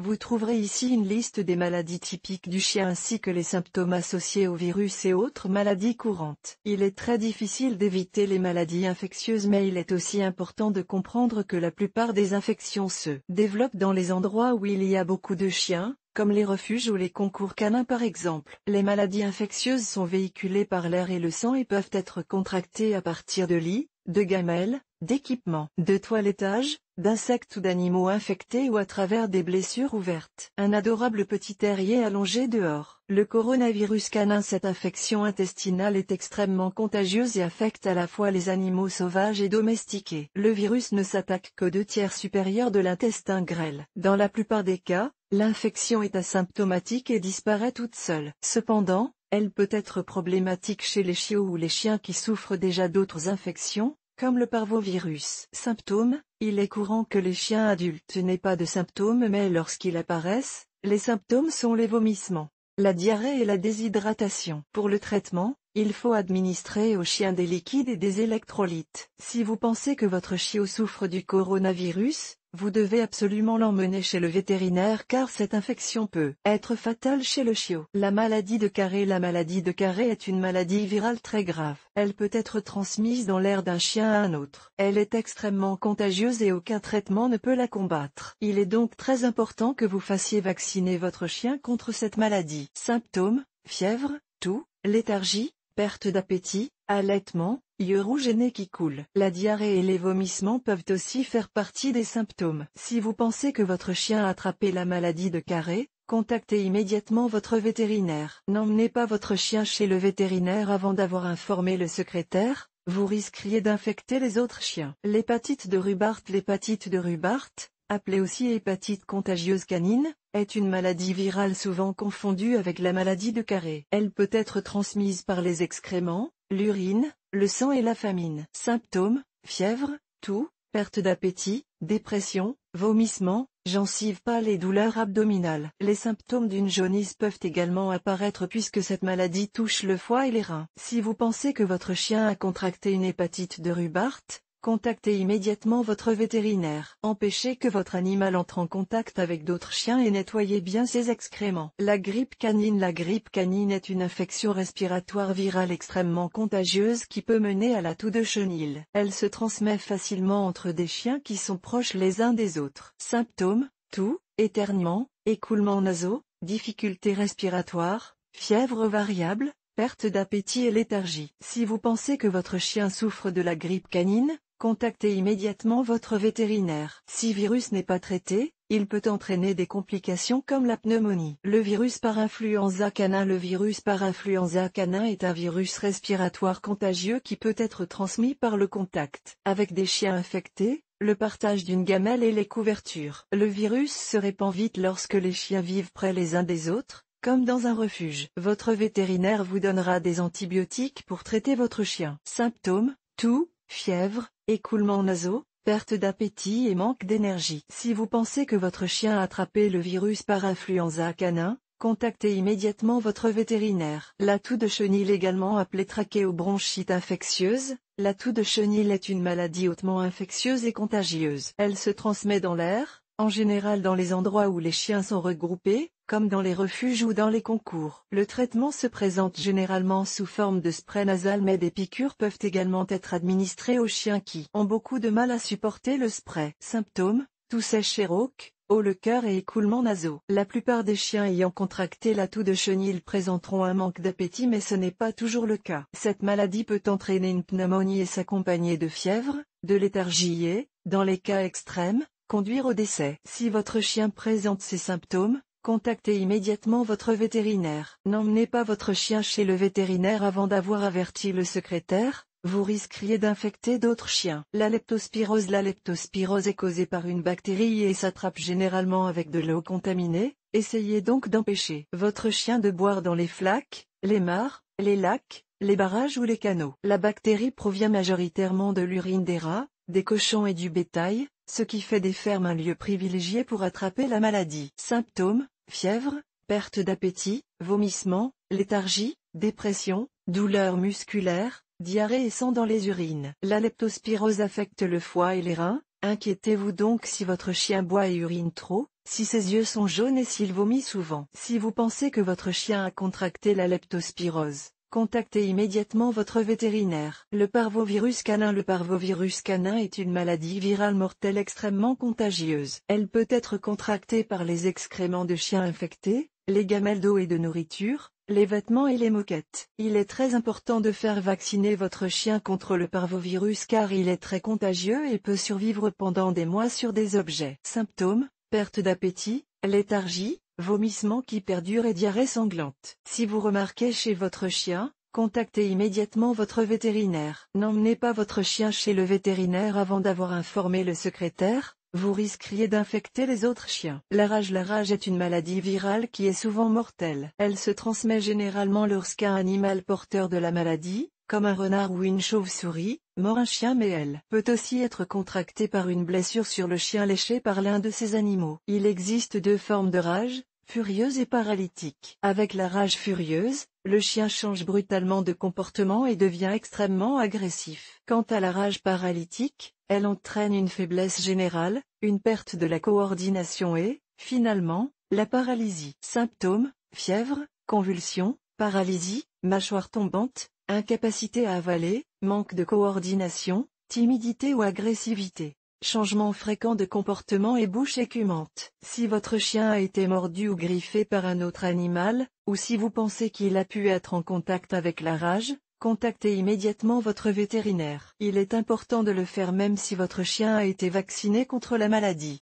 Vous trouverez ici une liste des maladies typiques du chien ainsi que les symptômes associés au virus et autres maladies courantes. Il est très difficile d'éviter les maladies infectieuses mais il est aussi important de comprendre que la plupart des infections se développent dans les endroits où il y a beaucoup de chiens, comme les refuges ou les concours canins par exemple. Les maladies infectieuses sont véhiculées par l'air et le sang et peuvent être contractées à partir de lits, de gamelles, d'équipements, de toilettage, d'insectes ou d'animaux infectés ou à travers des blessures ouvertes. Un adorable petit terrier allongé dehors. Le coronavirus canin Cette infection intestinale est extrêmement contagieuse et affecte à la fois les animaux sauvages et domestiqués. Le virus ne s'attaque qu'aux deux tiers supérieurs de l'intestin grêle. Dans la plupart des cas, l'infection est asymptomatique et disparaît toute seule. Cependant, elle peut être problématique chez les chiots ou les chiens qui souffrent déjà d'autres infections, comme le parvovirus. Symptômes Il est courant que les chiens adultes n'aient pas de symptômes mais lorsqu'ils apparaissent, les symptômes sont les vomissements, la diarrhée et la déshydratation. Pour le traitement, il faut administrer aux chiens des liquides et des électrolytes. Si vous pensez que votre chiot souffre du coronavirus, vous devez absolument l'emmener chez le vétérinaire car cette infection peut être fatale chez le chiot. La maladie de Carré La maladie de Carré est une maladie virale très grave. Elle peut être transmise dans l'air d'un chien à un autre. Elle est extrêmement contagieuse et aucun traitement ne peut la combattre. Il est donc très important que vous fassiez vacciner votre chien contre cette maladie. Symptômes, fièvre, toux, léthargie, perte d'appétit, Allaitement, yeux rouges et nez qui coulent. La diarrhée et les vomissements peuvent aussi faire partie des symptômes. Si vous pensez que votre chien a attrapé la maladie de Carré, contactez immédiatement votre vétérinaire. N'emmenez pas votre chien chez le vétérinaire avant d'avoir informé le secrétaire, vous risqueriez d'infecter les autres chiens. L'hépatite de Rubart L'hépatite de Rubart, appelée aussi hépatite contagieuse canine, est une maladie virale souvent confondue avec la maladie de Carré. Elle peut être transmise par les excréments, l'urine, le sang et la famine. Symptômes, fièvre, toux, perte d'appétit, dépression, vomissement, gencives pâle et douleurs abdominales. Les symptômes d'une jaunisse peuvent également apparaître puisque cette maladie touche le foie et les reins. Si vous pensez que votre chien a contracté une hépatite de Rubart, Contactez immédiatement votre vétérinaire. Empêchez que votre animal entre en contact avec d'autres chiens et nettoyez bien ses excréments. La grippe canine La grippe canine est une infection respiratoire virale extrêmement contagieuse qui peut mener à la toux de chenille. Elle se transmet facilement entre des chiens qui sont proches les uns des autres. Symptômes, toux, éternement, écoulement nasaux, difficultés respiratoires, fièvre variable, perte d'appétit et léthargie. Si vous pensez que votre chien souffre de la grippe canine, Contactez immédiatement votre vétérinaire. Si virus n'est pas traité, il peut entraîner des complications comme la pneumonie. Le virus par influenza canin Le virus par influenza canin est un virus respiratoire contagieux qui peut être transmis par le contact. Avec des chiens infectés, le partage d'une gamelle et les couvertures. Le virus se répand vite lorsque les chiens vivent près les uns des autres, comme dans un refuge. Votre vétérinaire vous donnera des antibiotiques pour traiter votre chien. Symptômes, Tout fièvre, écoulement nasaux, perte d'appétit et manque d'énergie. Si vous pensez que votre chien a attrapé le virus par influenza canin, contactez immédiatement votre vétérinaire. La toux de chenille également appelée trachéobronchite infectieuse, la toux de chenille est une maladie hautement infectieuse et contagieuse. Elle se transmet dans l'air, en général dans les endroits où les chiens sont regroupés, comme dans les refuges ou dans les concours. Le traitement se présente généralement sous forme de spray nasal mais des piqûres peuvent également être administrées aux chiens qui ont beaucoup de mal à supporter le spray. Symptômes, tout sèche et rauque, haut le cœur et écoulement nasaux. La plupart des chiens ayant contracté la toux de chenille présenteront un manque d'appétit mais ce n'est pas toujours le cas. Cette maladie peut entraîner une pneumonie et s'accompagner de fièvre, de léthargie et, dans les cas extrêmes, Conduire au décès. Si votre chien présente ces symptômes, contactez immédiatement votre vétérinaire. N'emmenez pas votre chien chez le vétérinaire avant d'avoir averti le secrétaire, vous risqueriez d'infecter d'autres chiens. La leptospirose La leptospirose est causée par une bactérie et s'attrape généralement avec de l'eau contaminée, essayez donc d'empêcher votre chien de boire dans les flaques, les mares, les lacs, les barrages ou les canaux. La bactérie provient majoritairement de l'urine des rats, des cochons et du bétail, ce qui fait des fermes un lieu privilégié pour attraper la maladie. Symptômes, fièvre, perte d'appétit, vomissement, léthargie, dépression, douleurs musculaires, diarrhée et sang dans les urines. La leptospirose affecte le foie et les reins, inquiétez-vous donc si votre chien boit et urine trop, si ses yeux sont jaunes et s'il vomit souvent. Si vous pensez que votre chien a contracté la leptospirose, Contactez immédiatement votre vétérinaire. Le parvovirus canin Le parvovirus canin est une maladie virale mortelle extrêmement contagieuse. Elle peut être contractée par les excréments de chiens infectés, les gamelles d'eau et de nourriture, les vêtements et les moquettes. Il est très important de faire vacciner votre chien contre le parvovirus car il est très contagieux et peut survivre pendant des mois sur des objets. Symptômes, perte d'appétit, léthargie, Vomissement qui perdure et diarrhée sanglante. Si vous remarquez chez votre chien, contactez immédiatement votre vétérinaire. N'emmenez pas votre chien chez le vétérinaire avant d'avoir informé le secrétaire, vous risqueriez d'infecter les autres chiens. La rage La rage est une maladie virale qui est souvent mortelle. Elle se transmet généralement lorsqu'un animal porteur de la maladie, comme un renard ou une chauve-souris, mord un chien mais elle peut aussi être contractée par une blessure sur le chien léché par l'un de ces animaux. Il existe deux formes de rage, Furieuse et paralytique. Avec la rage furieuse, le chien change brutalement de comportement et devient extrêmement agressif. Quant à la rage paralytique, elle entraîne une faiblesse générale, une perte de la coordination et, finalement, la paralysie. Symptômes, fièvre, convulsion, paralysie, mâchoire tombante, incapacité à avaler, manque de coordination, timidité ou agressivité. Changement fréquent de comportement et bouche écumante. Si votre chien a été mordu ou griffé par un autre animal, ou si vous pensez qu'il a pu être en contact avec la rage, contactez immédiatement votre vétérinaire. Il est important de le faire même si votre chien a été vacciné contre la maladie.